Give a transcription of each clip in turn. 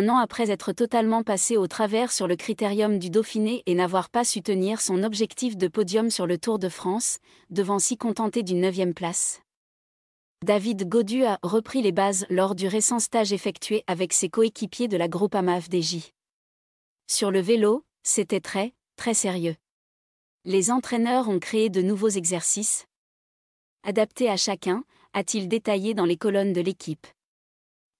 un an après être totalement passé au travers sur le critérium du Dauphiné et n'avoir pas su tenir son objectif de podium sur le Tour de France, devant s'y contenter d'une neuvième place. David Godu a repris les bases lors du récent stage effectué avec ses coéquipiers de la groupe amaf Sur le vélo, c'était très, très sérieux. Les entraîneurs ont créé de nouveaux exercices, adaptés à chacun, a-t-il détaillé dans les colonnes de l'équipe.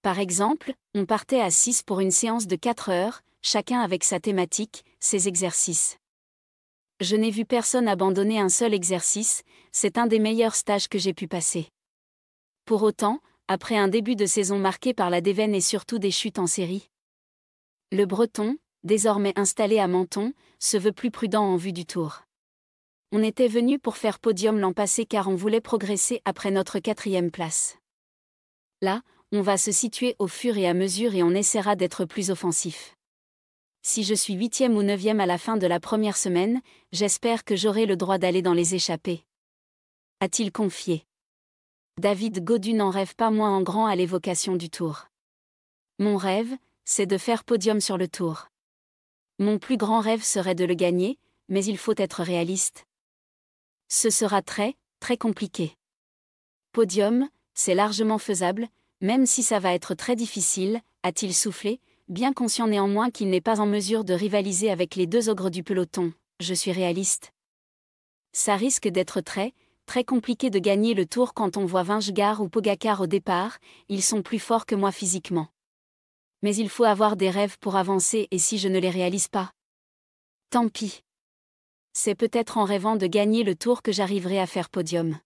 Par exemple, on partait à 6 pour une séance de 4 heures, chacun avec sa thématique, ses exercices. Je n'ai vu personne abandonner un seul exercice, c'est un des meilleurs stages que j'ai pu passer. Pour autant, après un début de saison marqué par la déveine et surtout des chutes en série, le Breton, désormais installé à Menton, se veut plus prudent en vue du tour. On était venu pour faire podium l'an passé car on voulait progresser après notre quatrième place. Là, on va se situer au fur et à mesure et on essaiera d'être plus offensif. Si je suis huitième ou neuvième à la fin de la première semaine, j'espère que j'aurai le droit d'aller dans les échappées. A-t-il confié David Godu n'en rêve pas moins en grand à l'évocation du tour. Mon rêve, c'est de faire podium sur le tour. Mon plus grand rêve serait de le gagner, mais il faut être réaliste. Ce sera très, très compliqué. Podium, c'est largement faisable, même si ça va être très difficile, a-t-il soufflé, bien conscient néanmoins qu'il n'est pas en mesure de rivaliser avec les deux ogres du peloton. Je suis réaliste. Ça risque d'être très, très compliqué de gagner le tour quand on voit Vingegaard ou Pogacar au départ, ils sont plus forts que moi physiquement. Mais il faut avoir des rêves pour avancer et si je ne les réalise pas Tant pis. C'est peut-être en rêvant de gagner le tour que j'arriverai à faire podium.